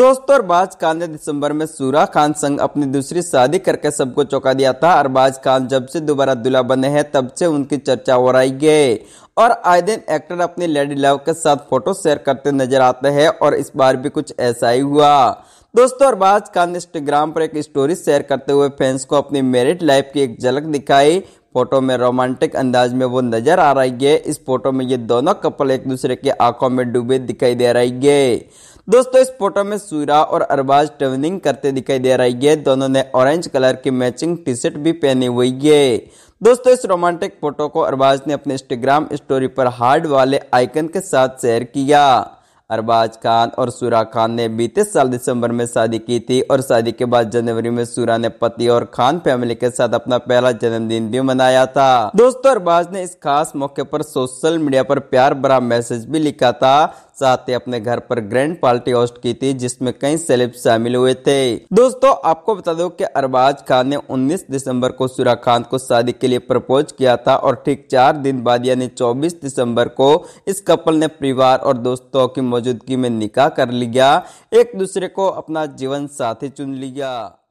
दोस्तों बाज खान ने दिसंबर में सूरा खान संग अपनी दूसरी शादी करके सबको चौंका दिया था अरबाज खान जब से दोबारा दुला बने हैं तब से उनकी चर्चा हो रही है और आए दिन एक्टर अपनी लेडी लव के साथ फोटो शेयर करते नजर आते हैं और इस बार भी कुछ ऐसा ही हुआ दोस्तों अरबाज खान ने इंस्टाग्राम पर एक स्टोरी शेयर करते हुए फैंस को अपनी मेरिड लाइफ की एक झलक दिखाई फोटो में रोमांटिक अंदाज में वो नजर आ रही है इस फोटो में ये दोनों कपल एक दूसरे के आंखों में डूबे दिखाई दे रही है दोस्तों इस फोटो में सूरा और अरबाज ट्रेवलिंग करते दिखाई दे रही है दोनों ने ऑरेंज कलर की मैचिंग टी शर्ट भी पहनी हुई है दोस्तों इस रोमांटिक फोटो को अरबाज ने अपने इंस्टाग्राम स्टोरी पर हार्ड वाले आइकन के साथ शेयर किया अरबाज खान और सूरा खान ने बीते साल दिसंबर में शादी की थी और शादी के बाद जनवरी में सूरा ने पति और खान फैमिली के साथ अपना पहला जन्मदिन भी मनाया था दोस्तों अरबाज ने इस खास मौके पर सोशल मीडिया पर प्यार भरा मैसेज भी लिखा था साथ ही अपने घर पर ग्रैंड पार्टी होस्ट की थी जिसमें कई सेलिब शामिल हुए थे दोस्तों आपको बता दो कि अरबाज खान ने 19 दिसंबर को सुरा खान को शादी के लिए प्रपोज किया था और ठीक चार दिन बाद यानी 24 दिसंबर को इस कपल ने परिवार और दोस्तों की मौजूदगी में निकाह कर लिया एक दूसरे को अपना जीवन साथी चुन लिया